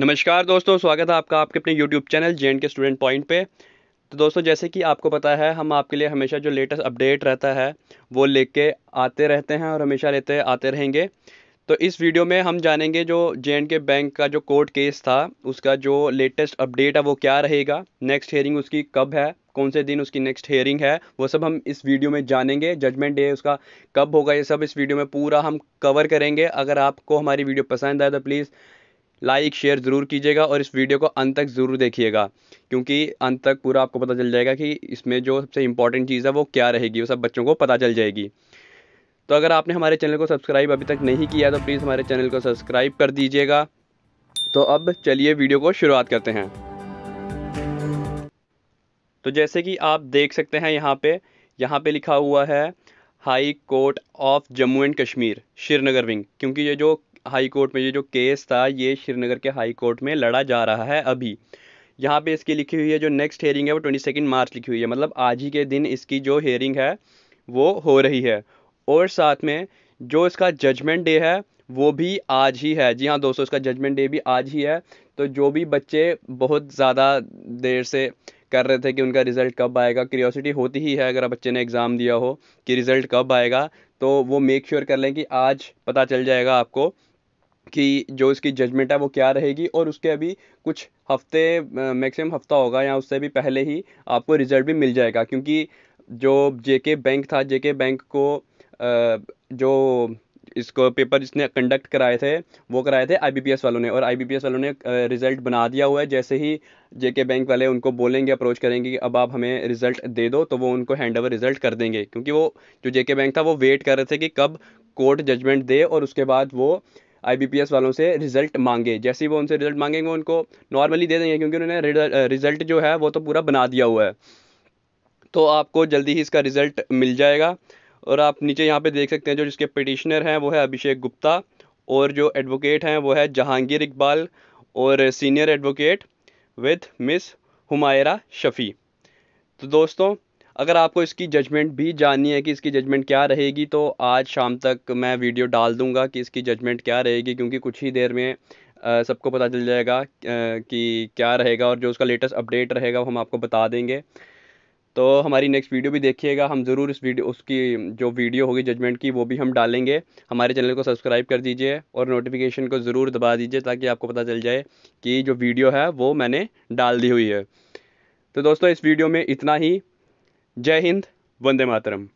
नमस्कार दोस्तों स्वागत है आपका आपके अपने यूट्यूब चैनल जे के स्टूडेंट पॉइंट पे तो दोस्तों जैसे कि आपको पता है हम आपके लिए हमेशा जो लेटेस्ट अपडेट रहता है वो लेके आते रहते हैं और हमेशा लेते आते रहेंगे तो इस वीडियो में हम जानेंगे जो जे के बैंक का जो कोर्ट केस था उसका जो लेटेस्ट अपडेट है वो क्या रहेगा नेक्स्ट हेयरिंग उसकी कब है कौन से दिन उसकी नेक्स्ट हेयरिंग है वो सब हम इस वीडियो में जानेंगे जजमेंट डे उसका कब होगा ये सब इस वीडियो में पूरा हम कवर करेंगे अगर आपको हमारी वीडियो पसंद आए तो प्लीज़ लाइक शेयर ज़रूर कीजिएगा और इस वीडियो को अंत तक ज़रूर देखिएगा क्योंकि अंत तक पूरा आपको पता चल जाएगा कि इसमें जो सबसे इंपॉर्टेंट चीज़ है वो क्या रहेगी वो सब बच्चों को पता चल जाएगी तो अगर आपने हमारे चैनल को सब्सक्राइब अभी तक नहीं किया तो प्लीज़ हमारे चैनल को सब्सक्राइब कर दीजिएगा तो अब चलिए वीडियो को शुरुआत करते हैं तो जैसे कि आप देख सकते हैं यहाँ पे यहाँ पे लिखा हुआ है high court of Jammu and Kashmir Srinagar wing क्योंकि ये जो हाई कोर्ट में ये जो केस था ये श्रीनगर के हाई कोर्ट में लड़ा जा रहा है अभी यहाँ पे इसकी लिखी हुई है जो नेक्स्ट हेयरिंग है वो ट्वेंटी सेकेंड मार्च लिखी हुई है मतलब आज ही के दिन इसकी जो हेयरिंग है वो हो रही है और साथ में जो इसका जजमेंट डे है वो भी आज ही है जी हाँ दोस्तों इसका जजमेंट डे भी आज ही है तो जो भी बच्चे बहुत ज़्यादा देर से कर रहे थे कि उनका रिज़ल्ट कब आएगा क्रियोसिटी होती ही है अगर बच्चे ने एग्ज़ाम दिया हो कि रिज़ल्ट कब आएगा तो वो मेक श्योर sure कर लें कि आज पता चल जाएगा आपको कि जो इसकी जजमेंट है वो क्या रहेगी और उसके अभी कुछ हफ्ते मैक्सिमम हफ्ता होगा या उससे भी पहले ही आपको रिजल्ट भी मिल जाएगा क्योंकि जो जेके बैंक था जेके बैंक को जो इसको पेपर इसने कंडक्ट कराए थे वो कराए थे आईबीपीएस वालों ने और आईबीपीएस वालों ने रिज़ल्ट बना दिया हुआ है जैसे ही जेके बैंक वाले उनको बोलेंगे अप्रोच करेंगे कि अब आप हमें रिज़ल्ट दे दो तो वो उनको हैंड ओवर रिज़ल्ट कर देंगे क्योंकि वो जो जेके बैंक था वो वेट कर रहे थे कि कब कोर्ट जजमेंट दे और उसके बाद वो आई वालों से रिजल्ट मांगे जैसे ही वो उनसे रिजल्ट मांगेंगे उनको नॉर्मली दे देंगे क्योंकि उन्होंने रिजल्ट uh, जो है वो तो पूरा बना दिया हुआ है तो आपको जल्दी ही इसका रिज़ल्ट मिल जाएगा और आप नीचे यहाँ पे देख सकते हैं जो जिसके पटिशनर हैं वो है अभिषेक गुप्ता और जो एडवोकेट हैं वो है जहांगीर इकबाल और senior advocate with miss Humaira Shafi तो दोस्तों अगर आपको इसकी जजमेंट भी जाननी है कि इसकी जजमेंट क्या रहेगी तो आज शाम तक मैं वीडियो डाल दूंगा कि इसकी जजमेंट क्या रहेगी क्योंकि कुछ ही देर में सबको पता चल जाएगा कि क्या रहेगा और जो उसका लेटेस्ट अपडेट रहेगा वो हम आपको बता देंगे तो हमारी नेक्स्ट वीडियो भी देखिएगा हम ज़रूर इस वीडियो उसकी जो वीडियो होगी जजमेंट की वो भी हम डालेंगे हमारे चैनल को सब्सक्राइब कर दीजिए और नोटिफिकेशन को ज़रूर दबा दीजिए ताकि आपको पता चल जाए कि जो वीडियो है वो मैंने डाल दी हुई है तो दोस्तों इस वीडियो में इतना ही जय हिंद वंदे मातरम